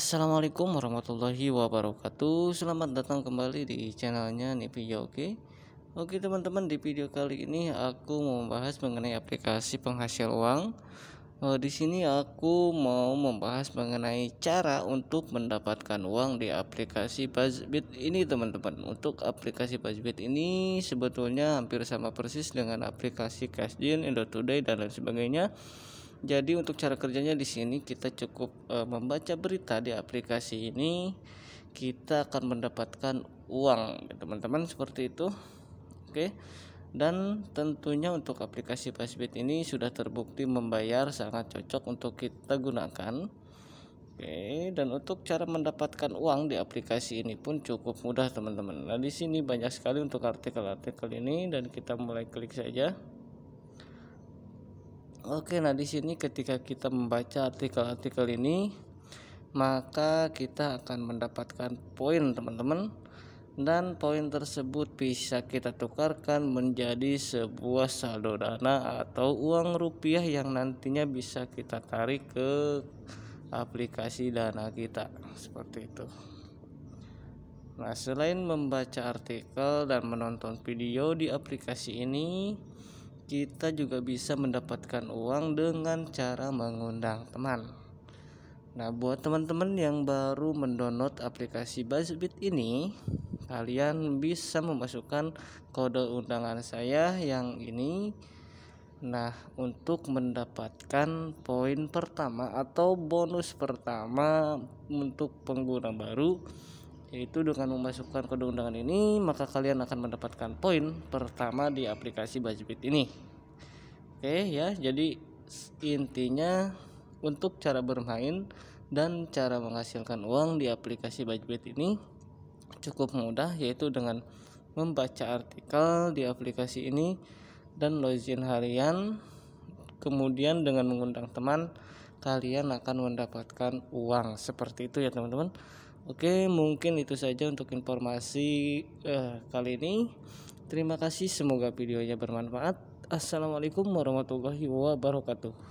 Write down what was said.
Assalamualaikum warahmatullahi wabarakatuh Selamat datang kembali di channelnya Nipi Oke Oke teman-teman di video kali ini aku mau membahas mengenai aplikasi penghasil uang oh, Di sini aku mau membahas mengenai cara untuk mendapatkan uang di aplikasi Buzzbit ini teman-teman Untuk aplikasi Buzzbit ini sebetulnya hampir sama persis dengan aplikasi Cashgen, Indotoday dan lain sebagainya jadi untuk cara kerjanya di sini kita cukup e, membaca berita di aplikasi ini kita akan mendapatkan uang ya, teman-teman seperti itu. Oke. Dan tentunya untuk aplikasi Fastbit ini sudah terbukti membayar sangat cocok untuk kita gunakan. Oke, dan untuk cara mendapatkan uang di aplikasi ini pun cukup mudah, teman-teman. Nah, di sini banyak sekali untuk artikel-artikel ini dan kita mulai klik saja. Oke, nah di sini ketika kita membaca artikel-artikel ini, maka kita akan mendapatkan poin, teman-teman. Dan poin tersebut bisa kita tukarkan menjadi sebuah saldo dana atau uang rupiah yang nantinya bisa kita tarik ke aplikasi dana kita. Seperti itu. Nah, selain membaca artikel dan menonton video di aplikasi ini, kita juga bisa mendapatkan uang dengan cara mengundang teman. Nah, buat teman-teman yang baru mendownload aplikasi Buzzbit ini, kalian bisa memasukkan kode undangan saya yang ini. Nah, untuk mendapatkan poin pertama atau bonus pertama untuk pengguna baru, yaitu dengan memasukkan kode undangan ini maka kalian akan mendapatkan poin pertama di aplikasi Buzzfeed ini oke ya jadi intinya untuk cara bermain dan cara menghasilkan uang di aplikasi Buzzfeed ini cukup mudah yaitu dengan membaca artikel di aplikasi ini dan login harian kemudian dengan mengundang teman kalian akan mendapatkan uang seperti itu ya teman-teman Oke, mungkin itu saja untuk informasi eh, kali ini. Terima kasih, semoga videonya bermanfaat. Assalamualaikum warahmatullahi wabarakatuh.